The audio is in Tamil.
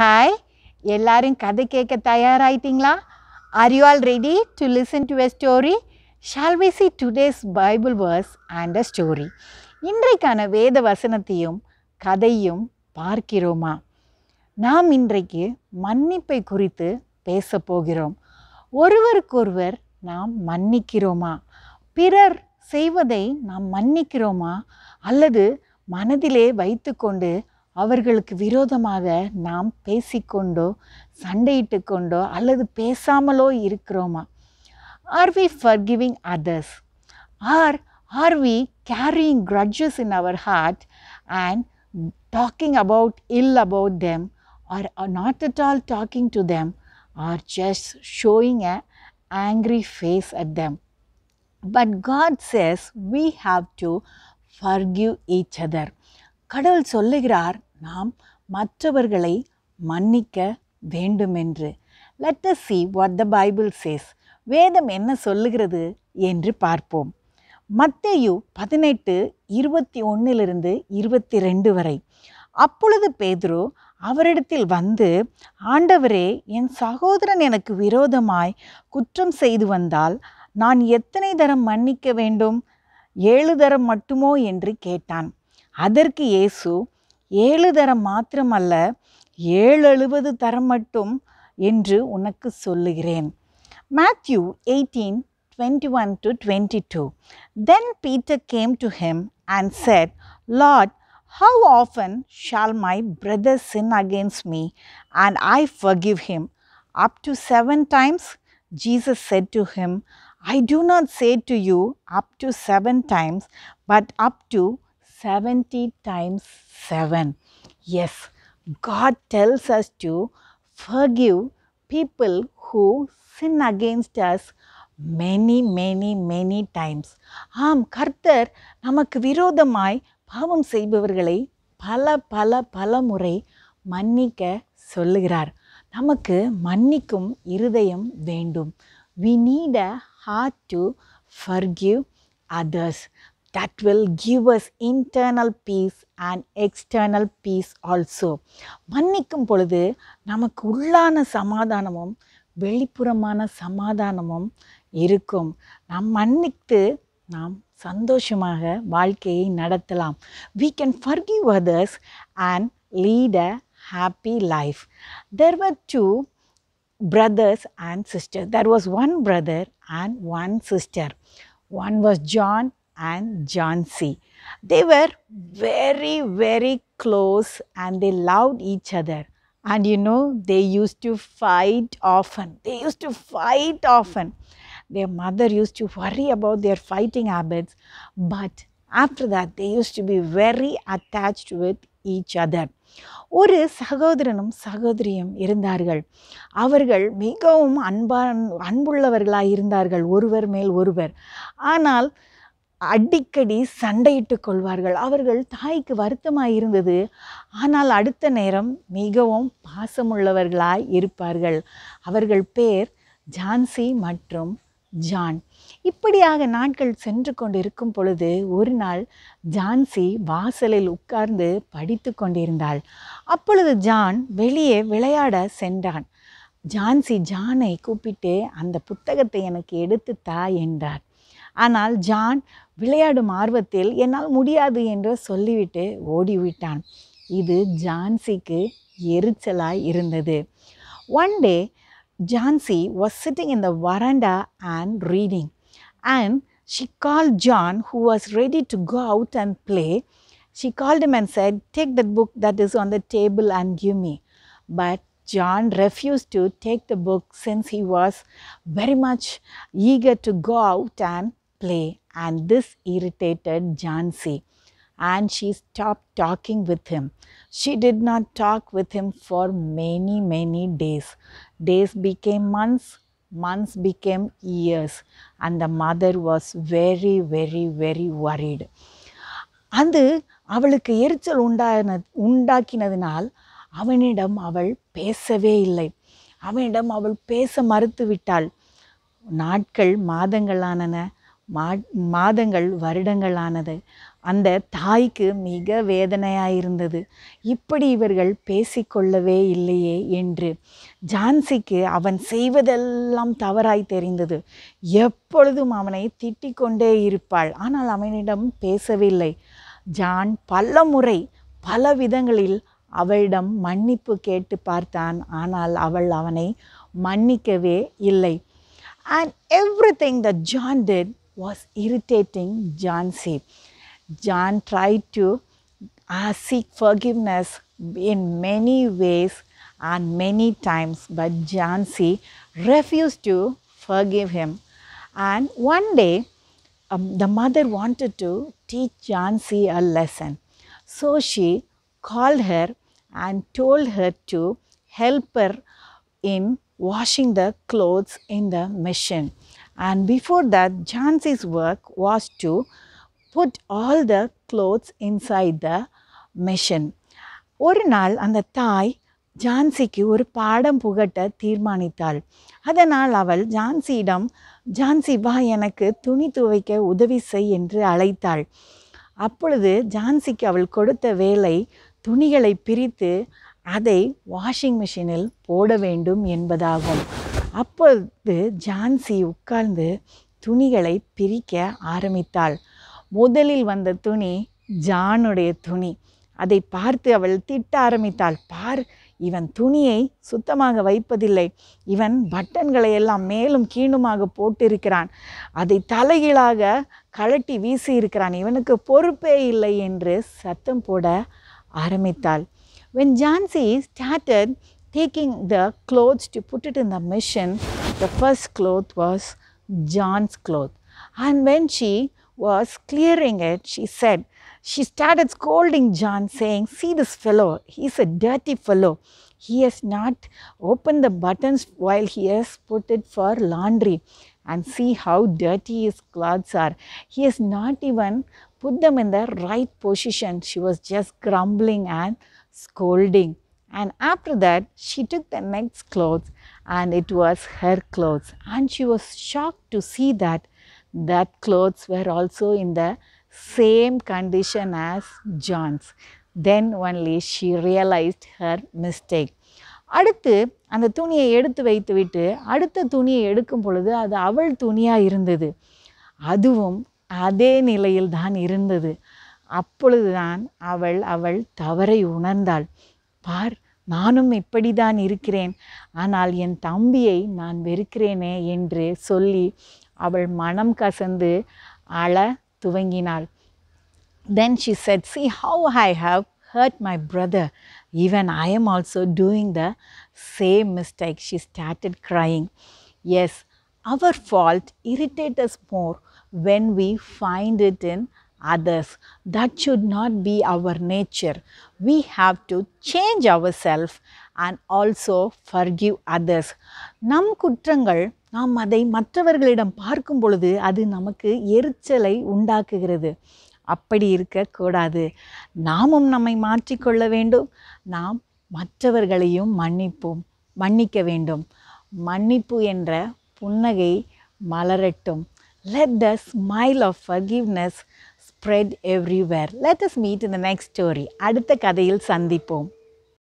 ஹாய் எல்லாரும் கதை கேட்க தயாராயிட்டீங்களா are you all ready to listen to a story shall we see today's Bible verse and a story இன்றைக்கான வேத வசனத்தையும் கதையும் பார்க்கிறோமா நாம் இன்றைக்கு மன்னிப்பை குறித்து பேச போகிறோம் ஒருவருக்கொருவர் நாம் மன்னிக்கிறோமா பிறர் செய்வதை நாம் மன்னிக்கிறோமா அல்லது மனதிலே வைத்துக்கொண்டு அவர்களுக்கு விரோதமாக நாம் பேசிக்கொண்டோ சண்டையிட்டு கொண்டோ அல்லது பேசாமலோ இருக்கிறோமா are we forgiving others or or we carrying grudges in our heart and talking about ill about them or not at all talking to them or just showing a angry face at them but God says we have to forgive each other கடவுள் சொல்லுகிறார் நாம் மற்றவர்களை மன்னிக்க வேண்டுமென்று let us see what the Bible says வேதம் என்ன சொல்லுகிறது என்று பார்ப்போம் மத்தேயு பதினெட்டு இருபத்தி ஒன்றிலிருந்து இருபத்தி ரெண்டு வரை அப்பொழுது பேதுரு அவரிடத்தில் வந்து ஆண்டவரே என் சகோதரன் எனக்கு விரோதமாய் குற்றம் செய்து வந்தால் நான் எத்தனை தரம் மன்னிக்க வேண்டும் ஏழு தரம் மட்டுமோ என்று கேட்டான் அதற்கு இயேசு ஏழு தரம் மாத்திரமல்ல ஏழு எழுபது தரம் மட்டும் என்று உனக்கு சொல்லுகிறேன் Matthew eighteen twenty one to twenty two then Peter came to him and said Lord how often shall my brother sin against me and I forgive him up to seven times Jesus said to him I do not say to you up to seven times, but up to 70 times seven as God tells us to forgive people who sin against us many many many times ஆம் கர்த்தர் நமக்கு விரோதமாய் பாவம் செய்பவர்களை பல பல பல முறை மன்னிக்க சொல்லுகிறார் நமக்கு மன்னிக்கும் இருதயம் வேண்டும் we need a heart to forgive others that will give us internal peace and external peace also. மன்னிக்கும் பொழுது நமக்கு உள்ளான சமாதானமும் வெளிப்புறமான சமாதானமும் இருக்கும் நாம் மன்னித்து நாம் சந்தோஷமாக வாழ்க்கையை நடத்தலாம் we can forgive others and lead a happy life there were two brothers and sister. There was one brother and one sister. One was John and John C. They were very, very close and they loved each other. And you know, they used to fight often. They used to fight often. Their mother used to worry about their fighting habits, but after that, they used to be very attached with each other. ஒரு சகோதரனும் சகோதரியும் இருந்தார்கள் அவர்கள் மிகவும் அன்பான் அன்புள்ளவர்களாக இருந்தார்கள் ஒருவர் மேல் ஒருவர் ஆனால் அடிக்கடி சண்டையிட்டு கொள்வார்கள் அவர்கள் தாய்க்கு வருத்தமாக இருந்தது ஆனால் அடுத்த நேரம் மிகவும் பாசமுள்ளவர்களாய் இருப்பார்கள் அவர்கள் பேர் ஜான்சி மற்றும் ஜான் இப்படியாக நாட்கள் சென்று கொண்டு இருக்கும் பொழுது ஒரு நாள் ஜான்சி வாசலில் உட்கார்ந்து படித்து கொண்டிருந்தாள் அப்பொழுது ஜான் வெளியே விளையாட சென்றான் ஜான்சி ஜானை கூப்பிட்டு அந்த புத்தகத்தை எனக்கு எடுத்து தா என்றார் ஆனால் ஜான் விளையாடும் ஆர்வத்தில் என்னால் முடியாது என்று சொல்லிவிட்டு ஓடிவிட்டான் இது ஜான்சிக்கு எரிச்சலாய் இருந்தது one day Jansi was sitting இந்த the veranda and reading and she call John who was ready to go out and play she called man said take that book that is on the table and give me but John refuse to take the book since he was very much eager to go out and play, and this irritated Jansi. And she stopped talking with him. She did not talk with him for many, many days. Days became months, months became years, and the mother was very, very, very worried. அது அவளுக்கு எரிச்சல் உண்டான உண்டாக்கினதினால் அவனிடம் அவள் பேசவே இல்லை அவனிடம் அவள் பேச மறுத்து விட்டாள் நாட்கள் மாதங்களானன மா மாதங்கள் வருடங்கள் ஆனது அந்த தாய்க்கு மிக வேதனையாக இருந்தது இப்படி இவர்கள் பேசிக்கொள்ளவே இல்லையே என்று ஜான்சிக்கு அவன் செய்வதெல்லாம் தவறாய் தெரிந்தது எப்பொழுதும் அவனை கொண்டே இருப்பாள் ஆனால் அவனிடம் பேசவில்லை ஜான் பல முறை பல விதங்களில் அவளிடம் மன்னிப்பு கேட்டு பார்த்தான் ஆனால் அவள் அவனை மன்னிக்கவே இல்லை and everything the John did was irritating Jansi. Jan tried to uh, seek forgiveness in many ways and many times, but Jansi refused to forgive him. And one day, um, the mother wanted to teach Jansi a lesson. So she called her and told her to help her in washing the clothes in the machine. And before that, Jhansi's work was to put all the clothes inside the machine. ஒரு நாள் அந்த தாய் ஜான்சிக்கு ஒரு பாடம் புகட்ட தீர்மானித்தாள் அதனால் அவள் ஜான்சியிடம் ஜான்சி வா எனக்கு துணி துவைக்க உதவி செய் என்று அழைத்தாள் அப்பொழுது ஜான்சிக்கு அவள் கொடுத்த வேலை துணிகளை பிரித்து அதை வாஷிங் மிஷினில் போட வேண்டும் என்பதாகும் அப்போது ஜான்சி உட்கார்ந்து துணிகளை பிரிக்க ஆரம்பித்தாள் முதலில் வந்த துணி ஜானுடைய துணி அதை பார்த்து அவள் திட்ட ஆரம்பித்தாள் பார் இவன் துணியை சுத்தமாக வைப்பதில்லை இவன் பட்டன்களை எல்லாம் மேலும் கீணுமாக போட்டிருக்கிறான் அதை தலைகீழாக கழட்டி வீசி இருக்கிறான் இவனுக்கு பொறுப்பே இல்லை என்று சத்தம் போட ஆரம்பித்தாள் when Jansi started taking the clothes to put it in the machine, the first cloth was John's cloth. And when she was clearing it, she said, she started scolding John saying, see this fellow, he's a dirty fellow. He has not opened the buttons while he has put it for laundry and see how dirty his clothes are. He has not even put them in the right position. She was just grumbling and scolding. And after that, she took the next clothes and it was her clothes. And she was shocked to see that that clothes were also in the same condition as John's. Then only she realized her mistake. அடுத்து அந்த துணியை எடுத்து வைத்து விட்டு அடுத்த துணியை எடுக்கும் பொழுது அது அவள் துணியாக இருந்தது அதுவும் அதே நிலையில்தான் இருந்தது அப்பொழுதுதான் அவள் அவள் தவறை உணர்ந்தாள் பார் நானும் இப்படிதான் இருக்கிறேன் ஆனால் என் தம்பியை நான் வெறுக்கிறேனே என்று சொல்லி அவள் மனம் கசந்து அழ துவங்கினாள் then she said see how I have hurt my brother even I am also doing the same mistake she started crying as our fault irritate us more when we find it in others others. That should not be our nature. We have to change ourselves and also forgive others நம் குற்றங்கள் நாம் அதை மற்றவர்களிடம் பார்க்கும் பொழுது அது நமக்கு எரிச்சலை உண்டாக்குகிறது அப்படி இருக்கக்கூடாது நாமும் நம்மை மாற்றிக்கொள்ள வேண்டும் நாம் மற்றவர்களையும் மன்னிப்போம் மன்னிக்க வேண்டும் மன்னிப்பு என்ற புன்னகை மலரட்டும் let the smile of forgiveness spread everywhere. Let us meet in the next story. അടുത്ത കഥയിൽ സന്ദിപ്പോം